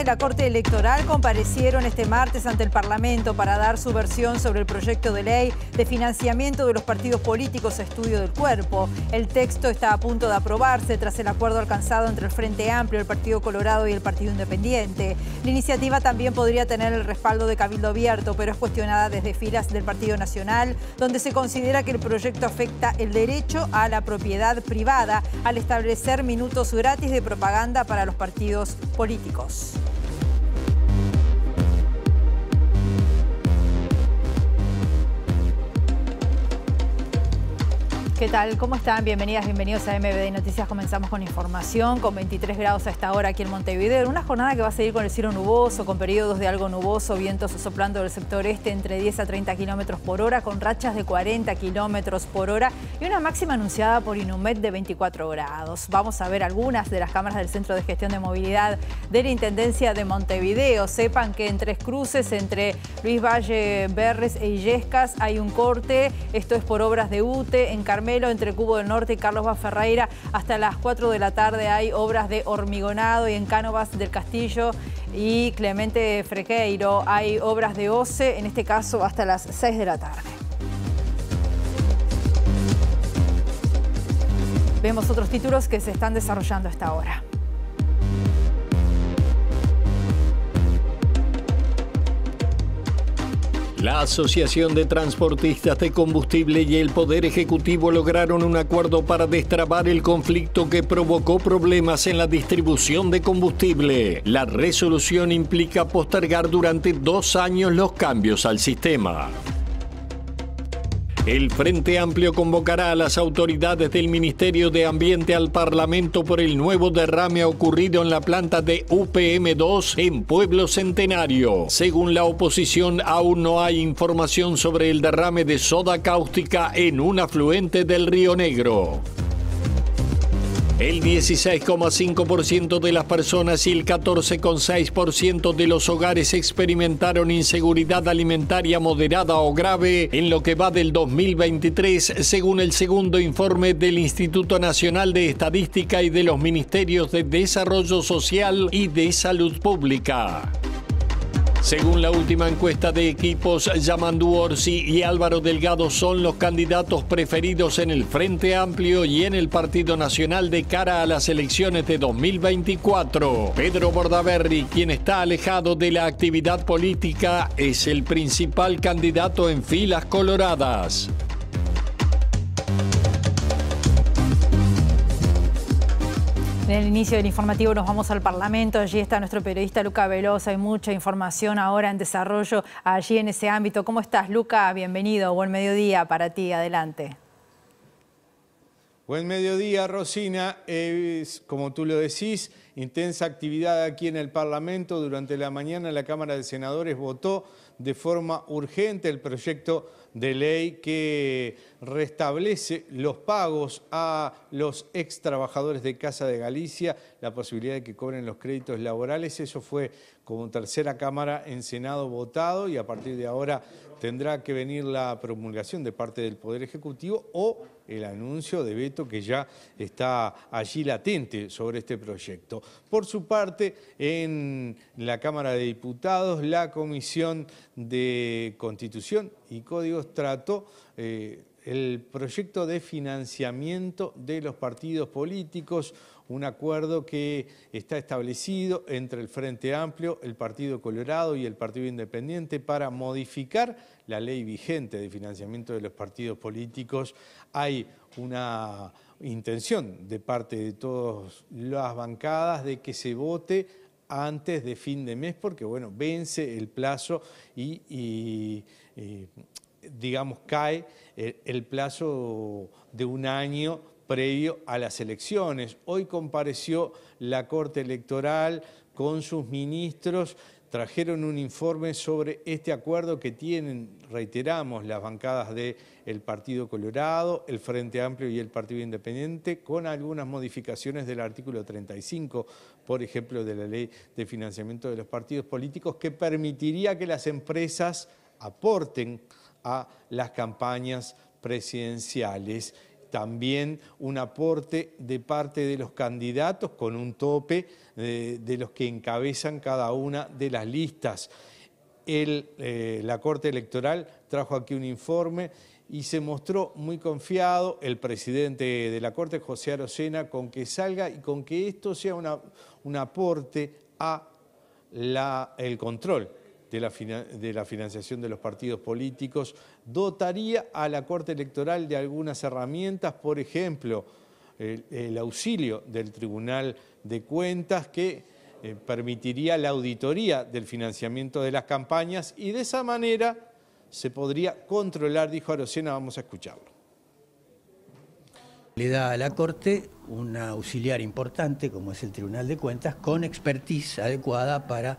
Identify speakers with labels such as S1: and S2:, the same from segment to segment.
S1: de la Corte Electoral comparecieron este martes ante el Parlamento para dar su versión sobre el proyecto de ley de financiamiento de los partidos políticos a estudio del cuerpo. El texto está a punto de aprobarse tras el acuerdo alcanzado entre el Frente Amplio, el Partido Colorado y el Partido Independiente. La iniciativa también podría tener el respaldo de Cabildo Abierto, pero es cuestionada desde filas del Partido Nacional, donde se considera que el proyecto afecta el derecho a la propiedad privada al establecer minutos gratis de propaganda para los partidos políticos. ¿Qué tal? ¿Cómo están? Bienvenidas, bienvenidos a MBD Noticias. Comenzamos con información, con 23 grados a esta hora aquí en Montevideo. Una jornada que va a seguir con el cielo nuboso, con periodos de algo nuboso, vientos soplando del sector este entre 10 a 30 kilómetros por hora, con rachas de 40 kilómetros por hora y una máxima anunciada por Inumet de 24 grados. Vamos a ver algunas de las cámaras del Centro de Gestión de Movilidad de la Intendencia de Montevideo. Sepan que en tres cruces entre Luis Valle, Berres e Illescas hay un corte. Esto es por obras de UTE en Carmen entre Cubo del Norte y Carlos Ferreira. Hasta las 4 de la tarde hay obras de hormigonado y en Cánovas del Castillo y Clemente Frequeiro hay obras de OCE, en este caso hasta las 6 de la tarde. Vemos otros títulos que se están desarrollando a esta hora.
S2: La Asociación de Transportistas de Combustible y el Poder Ejecutivo lograron un acuerdo para destrabar el conflicto que provocó problemas en la distribución de combustible. La resolución implica postergar durante dos años los cambios al sistema. El Frente Amplio convocará a las autoridades del Ministerio de Ambiente al Parlamento por el nuevo derrame ocurrido en la planta de UPM2 en Pueblo Centenario. Según la oposición, aún no hay información sobre el derrame de soda cáustica en un afluente del Río Negro. El 16,5% de las personas y el 14,6% de los hogares experimentaron inseguridad alimentaria moderada o grave en lo que va del 2023, según el segundo informe del Instituto Nacional de Estadística y de los Ministerios de Desarrollo Social y de Salud Pública. Según la última encuesta de equipos, Yamandú Orsi y Álvaro Delgado son los candidatos preferidos en el Frente Amplio y en el Partido Nacional de cara a las elecciones de 2024. Pedro Bordaberry, quien está alejado de la actividad política, es el principal candidato en filas coloradas.
S1: En el inicio del informativo nos vamos al Parlamento, allí está nuestro periodista Luca Velosa, hay mucha información ahora en desarrollo allí en ese ámbito. ¿Cómo estás Luca? Bienvenido, buen mediodía para ti, adelante.
S3: Buen mediodía, Rosina. como tú lo decís, intensa actividad aquí en el Parlamento. Durante la mañana la Cámara de Senadores votó de forma urgente el proyecto de ley que restablece los pagos a los ex trabajadores de Casa de Galicia, la posibilidad de que cobren los créditos laborales. Eso fue como tercera Cámara en Senado votado y a partir de ahora tendrá que venir la promulgación de parte del Poder Ejecutivo o el anuncio de veto que ya está allí latente sobre este proyecto. Por su parte, en la Cámara de Diputados, la Comisión de Constitución y Códigos trató... Eh, el proyecto de financiamiento de los partidos políticos, un acuerdo que está establecido entre el Frente Amplio, el Partido Colorado y el Partido Independiente para modificar la ley vigente de financiamiento de los partidos políticos. Hay una intención de parte de todas las bancadas de que se vote antes de fin de mes, porque bueno, vence el plazo y, y eh, digamos, cae eh, el plazo de un año previo a las elecciones. Hoy compareció la Corte Electoral con sus ministros, trajeron un informe sobre este acuerdo que tienen, reiteramos, las bancadas del el Partido Colorado, el Frente Amplio y el Partido Independiente, con algunas modificaciones del artículo 35, por ejemplo, de la ley de financiamiento de los partidos políticos, que permitiría que las empresas aporten a las campañas presidenciales. También un aporte de parte de los candidatos con un tope eh, de, los que encabezan cada una de las listas. Eh, la Corte Electoral trajo aquí un informe y se mostró muy confiado el presidente de la Corte, José Arocena, con que salga y con que esto sea un aporte a el control de la, de la financiación de los partidos políticos, dotaría a la Corte Electoral de algunas herramientas, por ejemplo, el, auxilio del Tribunal de Cuentas que eh, permitiría la auditoría del financiamiento de las campañas y de esa manera se podría controlar, dijo Arocena, vamos a escucharlo.
S4: Le da a la Corte un auxiliar importante, como es el Tribunal de Cuentas, con expertise adecuada para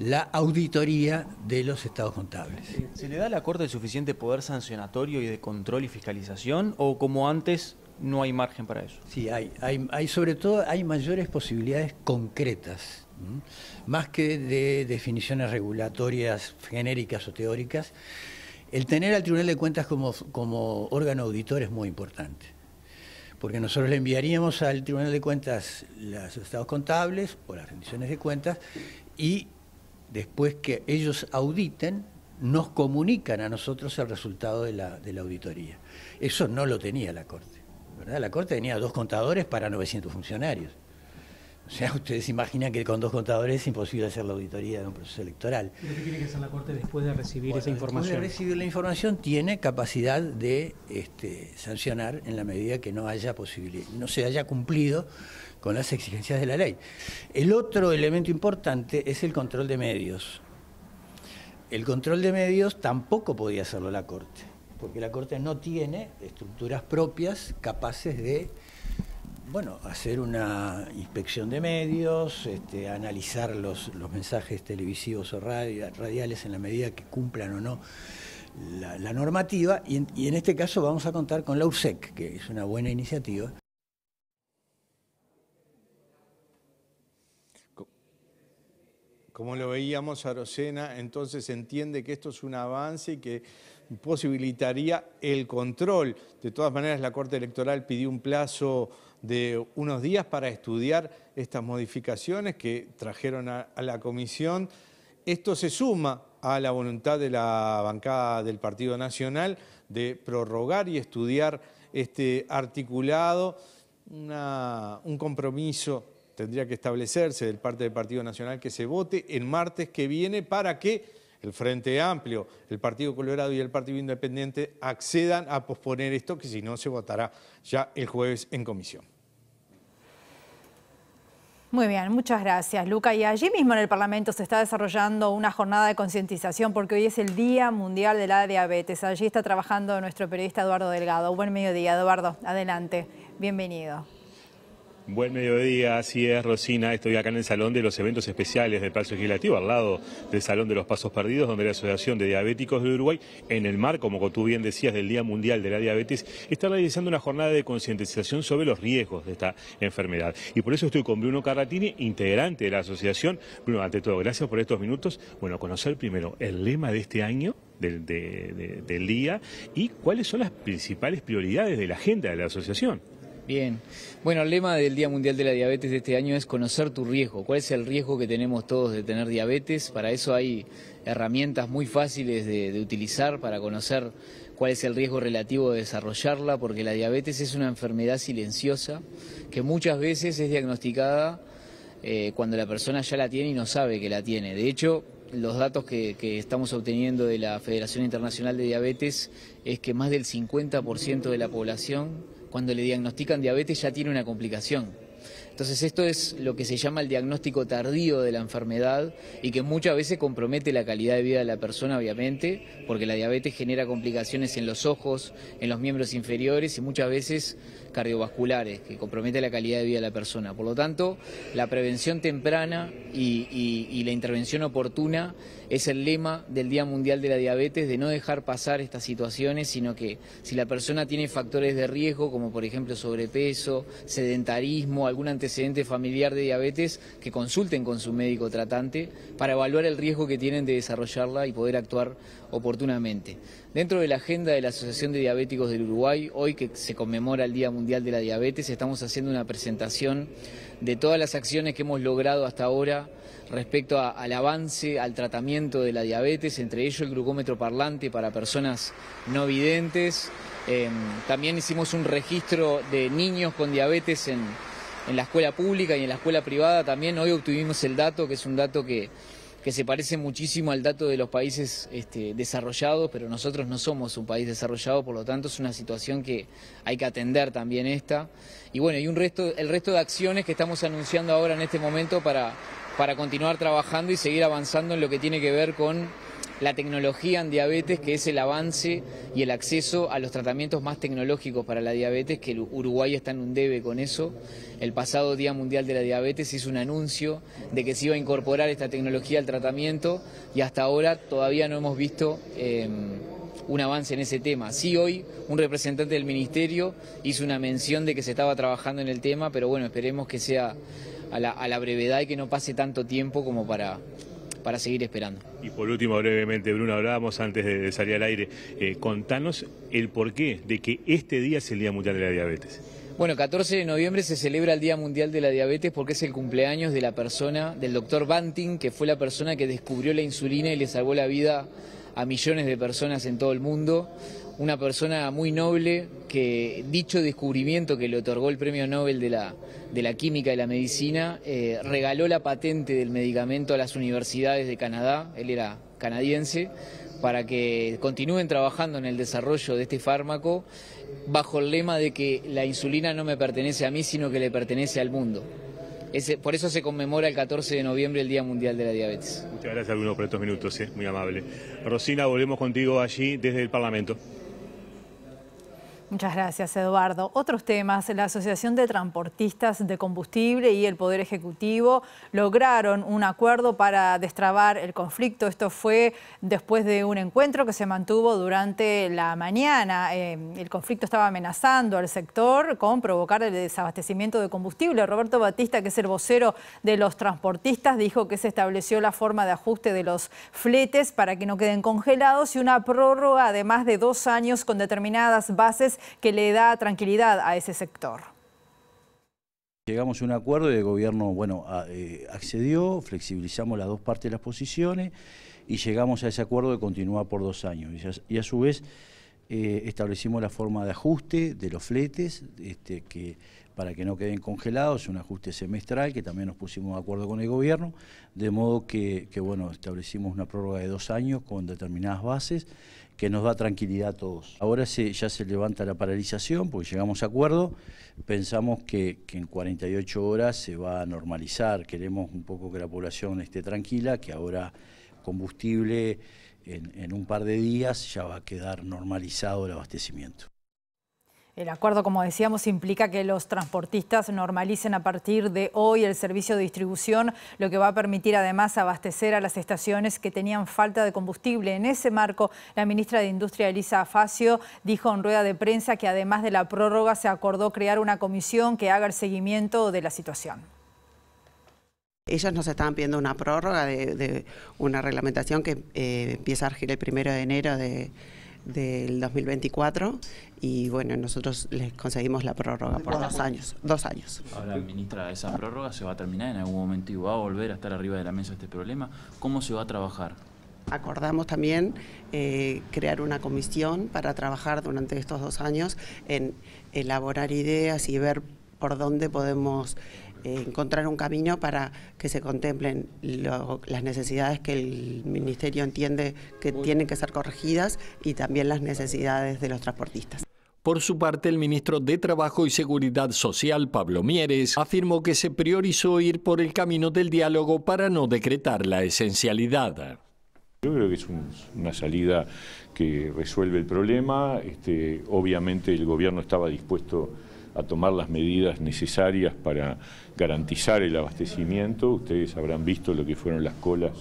S4: la auditoría de los estados
S5: contables. ¿Se le da a la Corte el suficiente poder sancionatorio y de control y fiscalización o como antes no hay margen
S4: para eso? Sí, hay, hay, sobre todo hay mayores posibilidades concretas, más que de definiciones regulatorias genéricas o teóricas. El tener al Tribunal de Cuentas como, como órgano auditor es muy importante porque nosotros le enviaríamos al Tribunal de Cuentas los estados contables o las rendiciones de cuentas y después que ellos auditen, nos comunican a nosotros el resultado de la, auditoría. Eso no lo tenía la Corte. La Corte tenía dos contadores para 900 funcionarios. O sea, ustedes imaginan que con dos contadores es imposible hacer la auditoría de un proceso electoral.
S6: ¿Y qué tiene que hacer la Corte después de recibir esa información? Después de recibir
S4: la información tiene capacidad de este, sancionar en la medida que no haya posibilidad, no se haya cumplido con las exigencias de la ley. El otro elemento importante es el control de medios. El control de medios tampoco podía hacerlo la Corte, porque la Corte no tiene estructuras propias capaces de bueno, hacer una inspección de medios, este, analizar los, mensajes televisivos o radiales en la medida que cumplan o no la, normativa, y en, este caso vamos a contar con la Usec, que es una buena iniciativa.
S3: como lo veíamos, a Rosena, entonces entiende que esto es un avance y que posibilitaría el control. De todas maneras, la Corte Electoral pidió un plazo de unos días para estudiar estas modificaciones que trajeron a, la comisión. Esto se suma a la voluntad de la bancada del Partido Nacional de prorrogar y estudiar este articulado, un compromiso tendría que establecerse del parte del Partido Nacional que se vote el martes que viene para que el Frente Amplio, el Partido Colorado y el Partido Independiente accedan a posponer esto, que si no se votará ya el jueves en comisión.
S1: Muy bien, muchas gracias, Luca. Y allí mismo en el Parlamento se está desarrollando una jornada de concientización porque hoy es el Día Mundial de la Diabetes. Allí está trabajando nuestro periodista Eduardo Delgado. Buen mediodía, Eduardo. Adelante. Bienvenido.
S7: Buen mediodía, así es, Rosina. Estoy acá en el Salón de los Eventos Especiales del Palacio Legislativo, al lado del Salón de los Pasos Perdidos, donde la Asociación de Diabéticos de Uruguay, en el mar, como tú bien decías, del Día Mundial de la Diabetes, está realizando una jornada de concientización sobre los riesgos de esta enfermedad. Y por eso estoy con Bruno Carratini, integrante de la asociación. Bruno, ante todo, gracias por estos minutos. Bueno, conocer primero el lema de este año, del día, y cuáles son las principales prioridades de la agenda de la asociación.
S5: Bien. Bueno, el lema del Día Mundial de la Diabetes de este año es conocer tu riesgo. ¿Cuál es el riesgo que tenemos todos de tener diabetes? Para eso hay herramientas muy fáciles de, utilizar para conocer cuál es el riesgo relativo de desarrollarla, porque la diabetes es una enfermedad silenciosa que muchas veces es diagnosticada eh, cuando la persona ya la tiene y no sabe que la tiene. De hecho, los datos que, que, estamos obteniendo de la Federación Internacional de Diabetes es que más del 50% de la población cuando le diagnostican diabetes ya tiene una complicación. Entonces esto es lo que se llama el diagnóstico tardío de la enfermedad y que muchas veces compromete la calidad de vida de la persona, obviamente, porque la diabetes genera complicaciones en los ojos, en los miembros inferiores y muchas veces cardiovasculares, que compromete la calidad de vida de la persona. Por lo tanto, la prevención temprana y, la intervención oportuna es el lema del Día Mundial de la Diabetes, de no dejar pasar estas situaciones, sino que si la persona tiene factores de riesgo, como por ejemplo sobrepeso, sedentarismo, alguna antecedente familiar de diabetes, que consulten con su médico tratante para evaluar el riesgo que tienen de desarrollarla y poder actuar oportunamente. Dentro de la agenda de la Asociación de Diabéticos del Uruguay, hoy que se conmemora el Día Mundial de la Diabetes, estamos haciendo una presentación de todas las acciones que hemos logrado hasta ahora respecto al avance, al tratamiento de la diabetes, entre ellos el glucómetro parlante para personas no videntes. Em, también hicimos un registro de niños con diabetes en, en la escuela pública y en la escuela privada también. Hoy obtuvimos el dato, que es un dato que, que se parece muchísimo al dato de los países este, desarrollados, pero nosotros no somos un país desarrollado, por lo tanto es una situación que hay que atender también esta. Y bueno, y un resto, el resto de acciones que estamos anunciando ahora en este momento para, para continuar trabajando y seguir avanzando en lo que tiene que ver con la tecnología en diabetes, que es el avance y el acceso a los tratamientos más tecnológicos para la diabetes, que Uruguay está en un debe con eso. El pasado Día Mundial de la Diabetes hizo un anuncio de que se iba a incorporar esta tecnología al tratamiento y hasta ahora todavía no hemos visto... Em, un avance en ese tema. Sí, hoy un representante del ministerio hizo una mención de que se estaba trabajando en el tema, pero bueno, esperemos que sea a la brevedad y que no pase tanto tiempo como para para seguir esperando.
S7: Y por último, brevemente, Bruno, hablábamos antes de, salir al aire. Eh, contanos el porqué de que este día es el Día Mundial de la Diabetes. Bueno, 14
S5: de noviembre se celebra el Día Mundial de la Diabetes porque es el cumpleaños de la persona, del doctor Banting, que fue la persona que descubrió la insulina y le salvó la vida a millones de personas en todo el mundo. Una persona muy noble que dicho descubrimiento que le otorgó el premio Nobel de la, de la química y la medicina, eh, regaló la patente del medicamento a las universidades de Canadá, él era canadiense, para que continúen trabajando en el desarrollo de este fármaco bajo el lema de que la insulina no me pertenece a mí, sino que le pertenece al mundo. por eso se conmemora el 14 de noviembre el Día Mundial
S7: de la Diabetes. Muchas gracias, algunos por estos minutos, es muy amable. Rosina, volvemos contigo allí desde el Parlamento.
S1: Muchas gracias, Eduardo. Otros temas. La Asociación de Transportistas de Combustible y el Poder Ejecutivo lograron un acuerdo para destrabar el conflicto. Esto fue después de un encuentro que se mantuvo durante la mañana. Eh, el conflicto estaba amenazando al sector con provocar el desabastecimiento de combustible. Roberto Batista, que es el vocero de los transportistas, dijo que se estableció la forma de ajuste de los fletes para que no queden congelados y una prórroga además de dos años con determinadas bases que le da tranquilidad a ese sector.
S4: Llegamos a un acuerdo y el gobierno eh, accedió, flexibilizamos las dos partes de las posiciones y llegamos a ese acuerdo de continuar por dos años. Y a, su vez eh, establecimos la forma de ajuste de los fletes este, para que no queden congelados, un ajuste semestral que también nos pusimos de acuerdo con el gobierno, de modo que, establecimos una prórroga de dos años con determinadas bases que nos da tranquilidad a todos. Ahora ya se levanta la paralización porque llegamos a acuerdo, pensamos que, en 48 horas se va a normalizar, queremos un poco que la población esté tranquila, que ahora combustible en un par de días ya va a quedar normalizado el abastecimiento.
S1: El acuerdo, como decíamos, implica que los transportistas normalicen a partir de hoy el servicio de distribución, lo que va a permitir además abastecer a las estaciones que tenían falta de combustible. En ese marco, la ministra de Industria, Elisa Facio, dijo en rueda de prensa que además de la prórroga se acordó crear una comisión que haga el seguimiento de la situación. Ellos nos estaban pidiendo una prórroga de, una reglamentación que eh, empieza a regir el primero de enero de del 2024 y bueno, nosotros les conseguimos la prórroga por dos años. Dos años. Ahora,
S8: ministra, esa prórroga se va a terminar en algún momento y va a volver a estar arriba de la mesa este problema. ¿Cómo se va a trabajar?
S1: Acordamos también eh, crear una comisión para trabajar durante estos dos años en elaborar ideas y ver por dónde podemos encontrar un camino para que se contemplen las necesidades que el Ministerio entiende que tienen que ser corregidas y también las necesidades de los transportistas.
S2: Por su parte, el ministro de Trabajo y Seguridad Social, Pablo Mieres, afirmó que se priorizó ir por el camino del diálogo para no decretar la esencialidad.
S7: Yo creo que es una salida que resuelve el problema. Este, obviamente el gobierno estaba dispuesto a tomar las medidas necesarias para garantizar el abastecimiento. Ustedes habrán visto lo que fueron las colas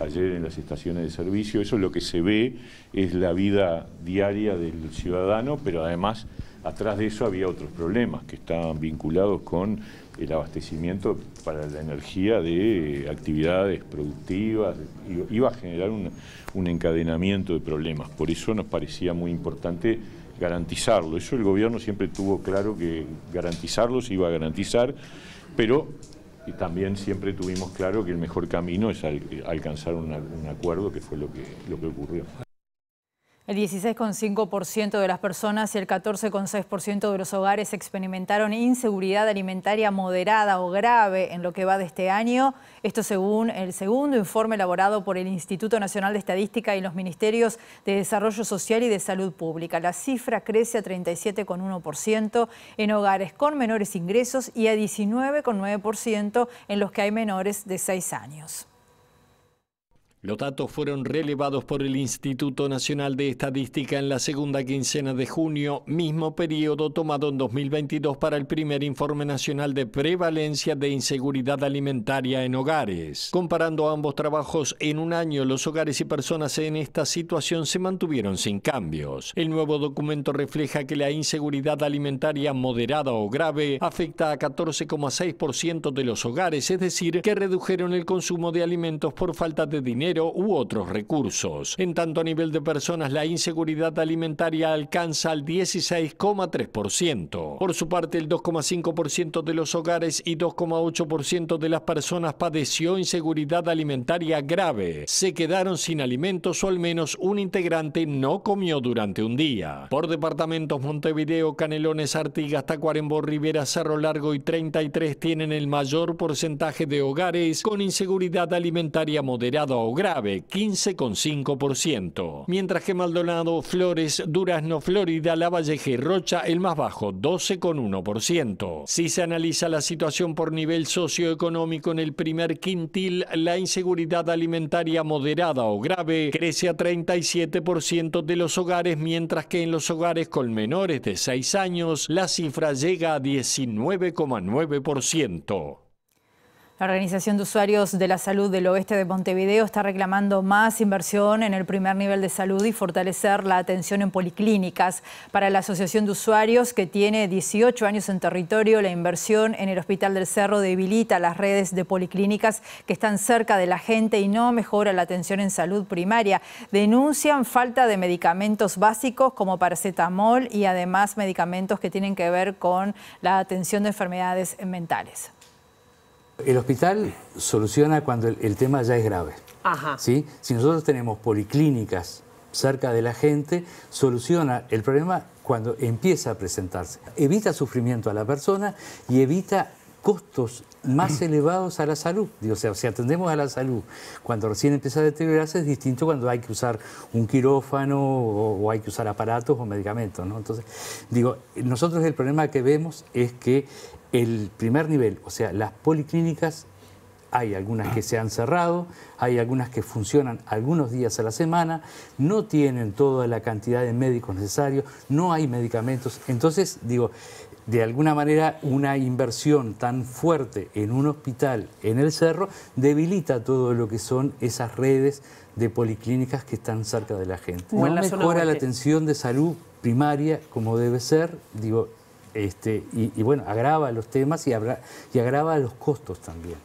S7: ayer en las estaciones de servicio. Eso es lo que se ve, es la vida diaria del ciudadano, pero además atrás de eso había otros problemas que estaban vinculados con el abastecimiento para la energía de actividades productivas. Iba a generar un, un encadenamiento de problemas. Por eso nos parecía muy importante garantizarlo. Eso el gobierno siempre tuvo claro que garantizarlo se iba a garantizar, pero también siempre tuvimos claro que el mejor camino es alcanzar un, un acuerdo, que fue lo que, lo que ocurrió.
S1: El 16,5% de las personas y el 14,6% de los hogares experimentaron inseguridad alimentaria moderada o grave en lo que va de este año. Esto según el segundo informe elaborado por el Instituto Nacional de Estadística y los Ministerios de Desarrollo Social y de Salud Pública. La cifra crece a 37,1% en hogares con menores ingresos y a 19,9% en los que hay menores de 6 años.
S2: Los datos fueron relevados por el Instituto Nacional de Estadística en la segunda quincena de junio, mismo periodo tomado en 2022 para el primer informe nacional de prevalencia de inseguridad alimentaria en hogares. Comparando ambos trabajos en un año, los hogares y personas en esta situación se mantuvieron sin cambios. El nuevo documento refleja que la inseguridad alimentaria moderada o grave afecta a 14,6% de los hogares, es decir, que redujeron el consumo de alimentos por falta de dinero u otros recursos. En tanto a nivel de personas, la inseguridad alimentaria alcanza al 16,3%. Por su parte, el 2,5% de los hogares y 2,8% de las personas padeció inseguridad alimentaria grave. Se quedaron sin alimentos o al menos un integrante no comió durante un día. Por departamentos, Montevideo, Canelones, Artigas, Tacuarembó, Rivera, Cerro Largo y 33 tienen el mayor porcentaje de hogares con inseguridad alimentaria moderada o grave grave 15,5%, mientras que Maldonado, Flores, Durazno, Florida, Valleja y Rocha el más bajo 12,1%. Si se analiza la situación por nivel socioeconómico en el primer quintil, la inseguridad alimentaria moderada o grave crece a 37% de los hogares, mientras que en los hogares con menores de 6 años la cifra llega a 19,9%.
S1: La Organización de Usuarios de la Salud del Oeste de Montevideo está reclamando más inversión en el primer nivel de salud y fortalecer la atención en policlínicas. Para la Asociación de Usuarios, que tiene 18 años en territorio, la inversión en el Hospital del Cerro debilita las redes de policlínicas que están cerca de la gente y no mejora la atención en salud primaria. Denuncian falta de medicamentos básicos como paracetamol y además medicamentos que tienen que ver con la atención de enfermedades mentales.
S6: El hospital soluciona cuando el, tema ya es grave. Ajá. Si nosotros tenemos policlínicas cerca de la gente, soluciona el problema cuando empieza a presentarse. Evita sufrimiento a la persona y evita costos más elevados a la salud. O sea, si atendemos a la salud cuando recién empieza a deteriorarse es distinto cuando hay que usar un quirófano o, hay que usar aparatos o medicamentos. Entonces, digo, nosotros el problema que vemos es que el primer nivel, o sea, las policlínicas, hay algunas que se han cerrado, hay algunas que funcionan algunos días a la semana, no tienen toda la cantidad de médicos necesarios, no hay medicamentos. Entonces, digo, de alguna manera una inversión tan fuerte en un hospital en el cerro debilita todo lo que son esas redes de policlínicas que están cerca de la gente. No, mejora la atención de salud primaria como debe ser, digo, este, y, bueno, agrava los temas y, agrava los costos también.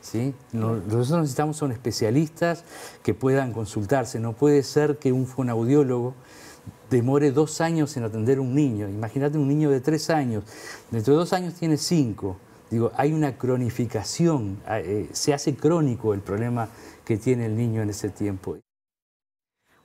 S6: ¿sí? nosotros necesitamos son especialistas que puedan consultarse. No puede ser que un fonaudiólogo demore dos años en atender a un niño. Imagínate un niño de tres años. Dentro de dos años tiene cinco. Digo, hay una cronificación, eh, se hace crónico el problema que tiene el niño en ese tiempo.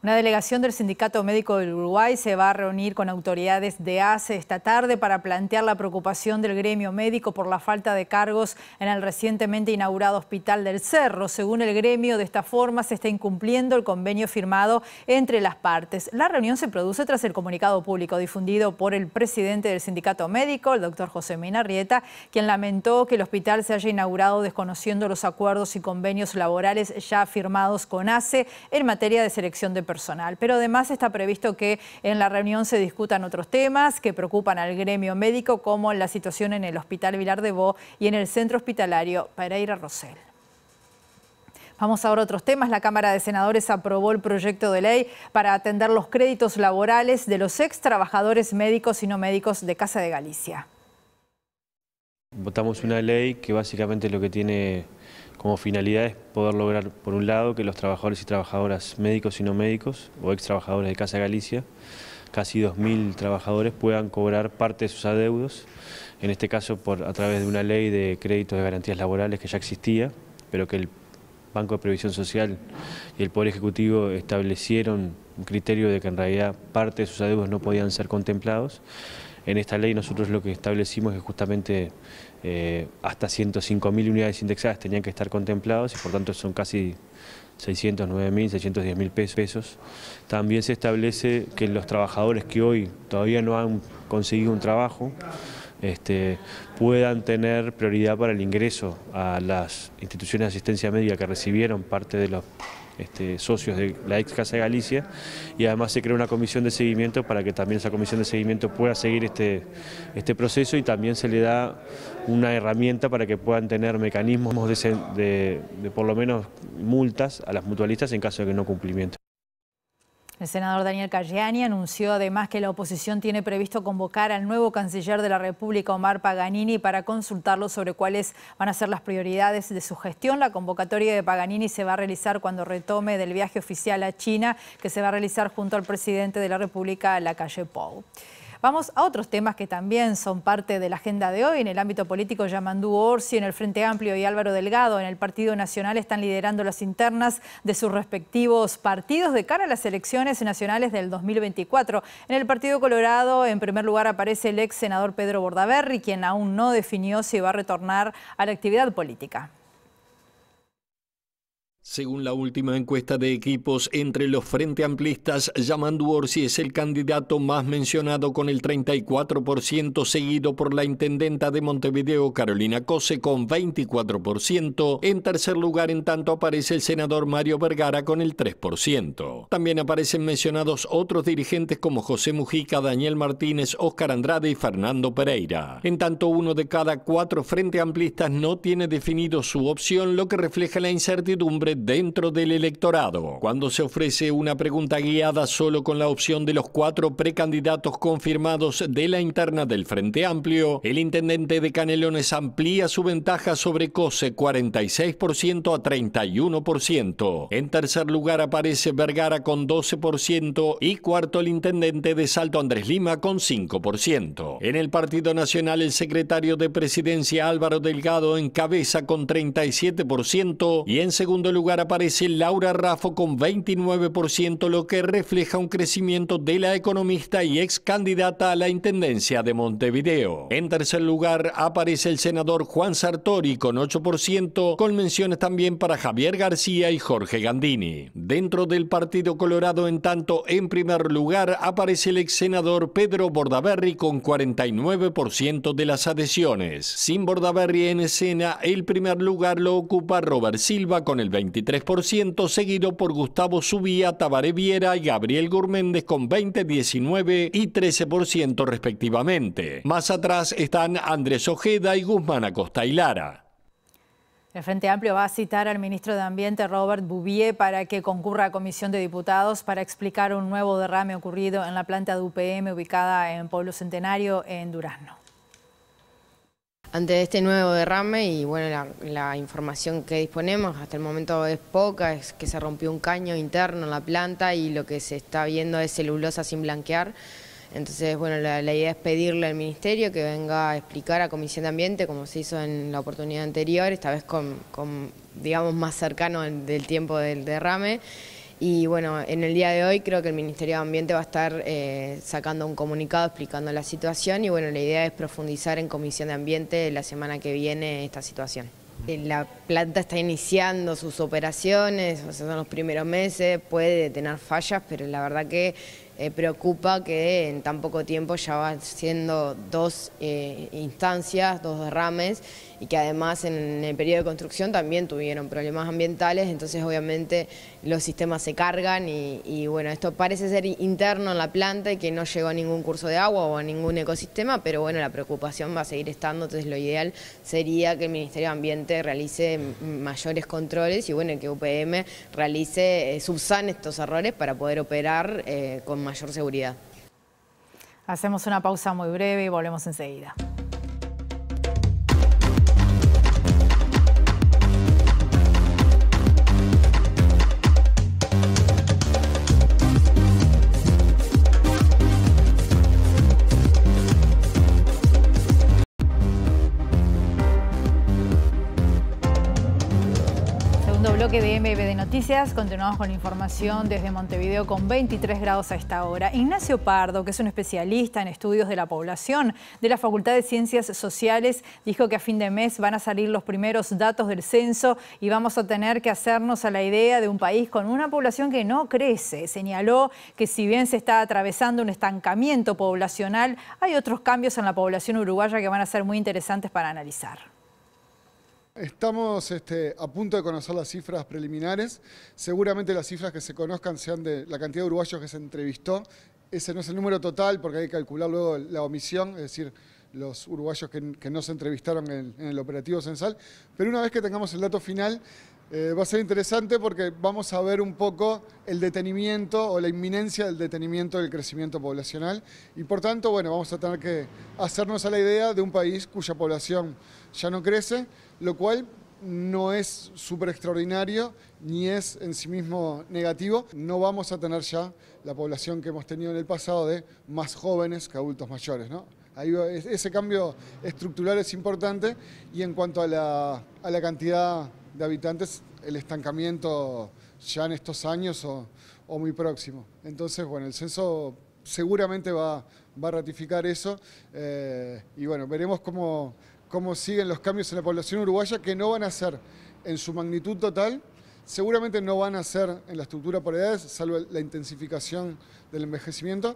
S1: Una delegación del Sindicato Médico del Uruguay se va a reunir con autoridades de ACE esta tarde para plantear la preocupación del gremio médico por la falta de cargos en el recientemente inaugurado Hospital del Cerro. Según el gremio, de esta forma se está incumpliendo el convenio firmado entre las partes. La reunión se produce tras el comunicado público difundido por el presidente del Sindicato Médico, el doctor José Minarrieta, quien lamentó que el hospital se haya inaugurado desconociendo los acuerdos y convenios laborales ya firmados con ACE en materia de selección de personas. Pero además está previsto que en la reunión se discutan otros temas que preocupan al gremio médico, como la situación en el Hospital Vilar de Bo y en el Centro Hospitalario Pereira Rosell. Vamos ahora a otros temas. La Cámara de Senadores aprobó el proyecto de ley para atender los créditos laborales de los ex trabajadores médicos y no médicos de Casa de Galicia.
S8: Votamos una ley que básicamente lo que tiene como finalidad es poder lograr, por un lado, que los trabajadores y trabajadoras médicos y no médicos o ex trabajadores de Casa Galicia, casi 2.000 trabajadores, puedan cobrar parte de sus adeudos, en este caso por, a través de una ley de créditos de garantías laborales que ya existía, pero que el Banco de Previsión Social y el Poder Ejecutivo establecieron un criterio de que en realidad parte de sus adeudos no podían ser contemplados. En esta ley nosotros lo que establecimos es justamente eh, hasta 105.000 unidades indexadas tenían que estar contemplados y por tanto son casi 609.000, 610.000 pesos. También se establece que los trabajadores que hoy todavía no han conseguido un trabajo este, puedan tener prioridad para el ingreso a las instituciones de asistencia médica que recibieron parte de los este, socios de la ex Casa de Galicia y además se crea una comisión de seguimiento para que también esa comisión de seguimiento pueda seguir este, este proceso y también se le da una herramienta para que puedan tener mecanismos de, por lo menos multas a las mutualistas en caso de que no cumplimiento.
S1: El senador Daniel Cagliani anunció además que la oposición tiene previsto convocar al nuevo canciller de la República, Omar Paganini, para consultarlo sobre cuáles van a ser las prioridades de su gestión. La convocatoria de Paganini se va a realizar cuando retome del viaje oficial a China, que se va a realizar junto al presidente de la República, la calle Pou. Vamos a otros temas que también son parte de la agenda de hoy. En el ámbito político, Yamandú Orsi en el Frente Amplio y Álvaro Delgado en el Partido Nacional están liderando las internas de sus respectivos partidos de cara a las elecciones nacionales del 2024. En el Partido Colorado, en primer lugar, aparece el ex senador Pedro Bordaberry, quien aún no definió si va a retornar a la actividad política.
S2: Según la última encuesta de equipos entre los frente amplistas, Yamandu Orsi es el candidato más mencionado con el 34%, seguido por la intendenta de Montevideo, Carolina Cose, con 24%. En tercer lugar, en tanto, aparece el senador Mario Vergara con el 3%. También aparecen mencionados otros dirigentes como José Mujica, Daniel Martínez, Óscar Andrade y Fernando Pereira. En tanto, uno de cada cuatro frente amplistas no tiene definido su opción, lo que refleja la incertidumbre dentro del electorado. Cuando se ofrece una pregunta guiada solo con la opción de los cuatro precandidatos confirmados de la interna del Frente Amplio, el intendente de Canelones amplía su ventaja sobre COSE 46% a 31%. En tercer lugar aparece Vergara con 12% y cuarto el intendente de Salto Andrés Lima con 5%. En el Partido Nacional el secretario de Presidencia Álvaro Delgado encabeza con 37% y en segundo lugar lugar aparece Laura Raffo con 29%, lo que refleja un crecimiento de la economista y ex candidata a la Intendencia de Montevideo. En tercer lugar aparece el senador Juan Sartori con 8%, con menciones también para Javier García y Jorge Gandini. Dentro del Partido Colorado, en tanto, en primer lugar aparece el ex senador Pedro Bordaberry con 49% de las adhesiones. Sin Bordaberry en escena, el primer lugar lo ocupa Robert Silva con el 20%. 23%, seguido por Gustavo Subía, Tabaré Viera y Gabriel Gourméndez con 20, 19 y 13% respectivamente. Más atrás están Andrés Ojeda y Guzmán Acosta y Lara.
S1: El Frente Amplio va a citar al ministro de Ambiente, Robert Bouvier, para que concurra a Comisión de Diputados para explicar un nuevo derrame ocurrido en la planta de UPM ubicada en Pueblo Centenario, en Durazno
S9: ante este nuevo derrame y bueno, la, información que disponemos hasta el momento es poca, es que se rompió un caño interno en la planta y lo que se está viendo es celulosa sin blanquear. Entonces, bueno, la, idea es pedirle al Ministerio que venga a explicar a Comisión de Ambiente, como se hizo en la oportunidad anterior, esta vez con, con digamos, más cercano del tiempo del derrame, y bueno, en el día de hoy creo que el Ministerio de Ambiente va a estar eh, sacando un comunicado explicando la situación y bueno, la idea es profundizar en Comisión de Ambiente la semana que viene esta situación. Eh, la planta está iniciando sus operaciones, o sea, son los primeros meses, puede tener fallas, pero la verdad que eh, preocupa que en tan poco tiempo ya van siendo dos instancias, dos derrames y que además en el periodo de construcción también tuvieron problemas ambientales, entonces obviamente los sistemas se cargan y, bueno, esto parece ser interno en la planta y que no llegó a ningún curso de agua o a ningún ecosistema, pero bueno, la preocupación va a seguir estando, entonces lo ideal sería que el Ministerio de Ambiente realice mayores controles y bueno, que UPM realice, eh, subsane estos errores para poder operar eh, con mayor seguridad.
S1: Hacemos una pausa muy breve y volvemos enseguida. de MBD Noticias, continuamos con información desde Montevideo con 23 grados a esta hora. Ignacio Pardo, que es un especialista en estudios de la población de la Facultad de Ciencias Sociales, dijo que a fin de mes van a salir los primeros datos del censo y vamos a tener que hacernos a la idea de un país con una población que no crece. Señaló que si bien se está atravesando un estancamiento poblacional, hay otros cambios en la población uruguaya que van a ser muy interesantes para
S10: analizar. Estamos este, a punto de conocer las cifras preliminares. Seguramente las cifras que se conozcan sean de la cantidad de uruguayos que se entrevistó. Ese no es el número total porque hay que calcular luego la omisión, es decir, los uruguayos que, no se entrevistaron en, el operativo censal. Pero una vez que tengamos el dato final, eh, va a ser interesante porque vamos a ver un poco el detenimiento o la inminencia del detenimiento del crecimiento poblacional. Y por tanto, bueno, vamos a tener que hacernos a la idea de un país cuya población ya no crece lo cual no es súper extraordinario ni es en sí mismo negativo. No vamos a tener ya la población que hemos tenido en el pasado de más jóvenes que adultos mayores. ese cambio estructural es importante y en cuanto a la, cantidad de habitantes, el estancamiento ya en estos años o, muy próximo. Entonces, bueno, el censo seguramente va, va a ratificar eso eh, y bueno, veremos cómo cómo siguen los cambios en la población uruguaya, que no van a ser en su magnitud total, seguramente no van a ser en la estructura por edades, salvo la intensificación del envejecimiento,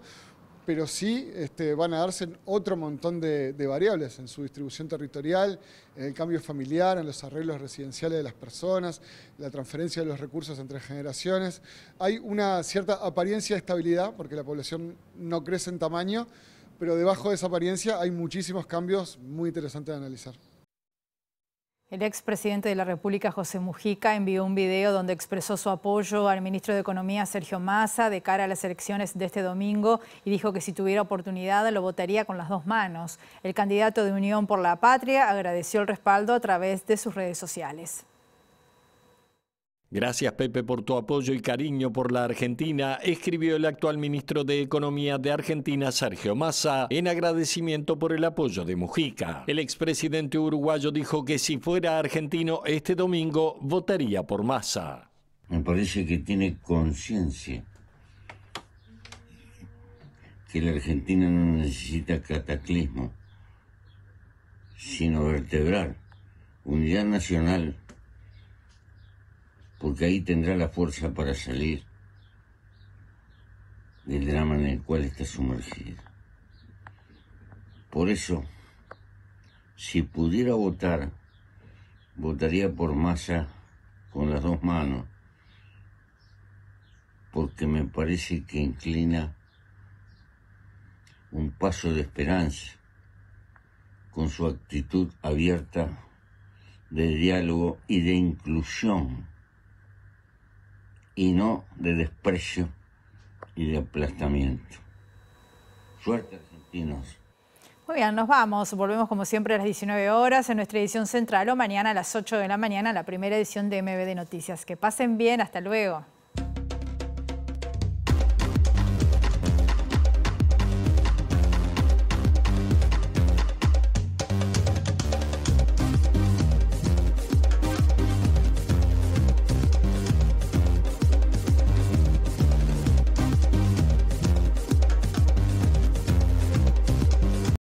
S10: pero sí este, van a darse otro montón de, de, variables, en su distribución territorial, en el cambio familiar, en los arreglos residenciales de las personas, la transferencia de los recursos entre generaciones. Hay una cierta apariencia de estabilidad, porque la población no crece en tamaño, pero debajo de esa apariencia hay muchísimos cambios muy interesantes de analizar.
S1: El expresidente de la República, José Mujica, envió un video donde expresó su apoyo al ministro de Economía, Sergio Massa, de cara a las elecciones de este domingo y dijo que si tuviera oportunidad lo votaría con las dos manos. El candidato de Unión por la Patria agradeció el respaldo a través de sus redes sociales.
S2: Gracias Pepe por tu apoyo y cariño por la Argentina, escribió el actual ministro de Economía de Argentina, Sergio Massa, en agradecimiento por el apoyo de Mujica. El expresidente uruguayo dijo que si fuera argentino este domingo votaría por Massa.
S4: Me parece que tiene conciencia que la Argentina no necesita cataclismo, sino vertebrar unidad nacional porque ahí tendrá la fuerza para salir del drama en el cual está sumergido. Por eso, si pudiera votar, votaría por masa con las dos manos, porque me parece que inclina un paso de esperanza con su actitud abierta de diálogo y de inclusión y no de desprecio y de aplastamiento. Suerte, argentinos.
S1: Muy bien, nos vamos. Volvemos como siempre a las 19 horas en nuestra edición central o mañana a las 8 de la mañana, la primera edición de de Noticias. Que pasen bien, hasta luego.